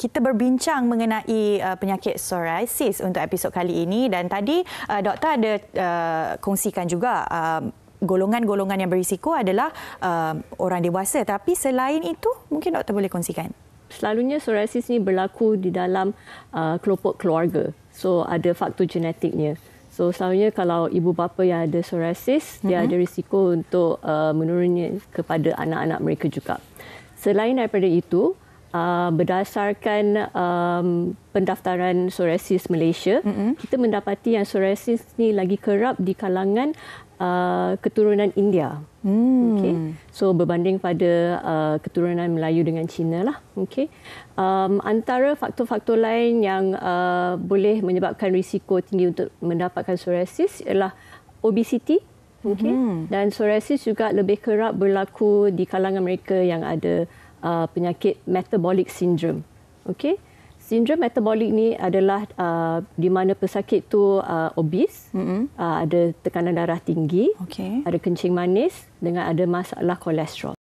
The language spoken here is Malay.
kita berbincang mengenai uh, penyakit psoriasis untuk episod kali ini dan tadi uh, doktor ada uh, kongsikan juga uh, golongan-golongan yang berisiko adalah uh, orang dewasa tapi selain itu mungkin doktor boleh kongsikan selalunya psoriasis ni berlaku di dalam uh, kelompok keluarga so ada faktor genetiknya so selalunya kalau ibu bapa yang ada psoriasis mm-hmm. dia ada risiko untuk uh, menurunnya kepada anak-anak mereka juga selain daripada itu Uh, berdasarkan um, pendaftaran psoriasis Malaysia, mm-hmm. kita mendapati yang psoriasis ni lagi kerap di kalangan uh, keturunan India. Mm. Okay, so berbanding pada uh, keturunan Melayu dengan Cina lah. Okay, um, antara faktor-faktor lain yang uh, boleh menyebabkan risiko tinggi untuk mendapatkan psoriasis ialah obesiti. Okay. hmm Dan psoriasis juga lebih kerap berlaku di kalangan mereka yang ada uh, penyakit metabolic syndrome. Okay, sindrom metabolik ni adalah uh, di mana pesakit tu uh, obes, mm-hmm. uh, ada tekanan darah tinggi, okay. ada kencing manis dengan ada masalah kolesterol.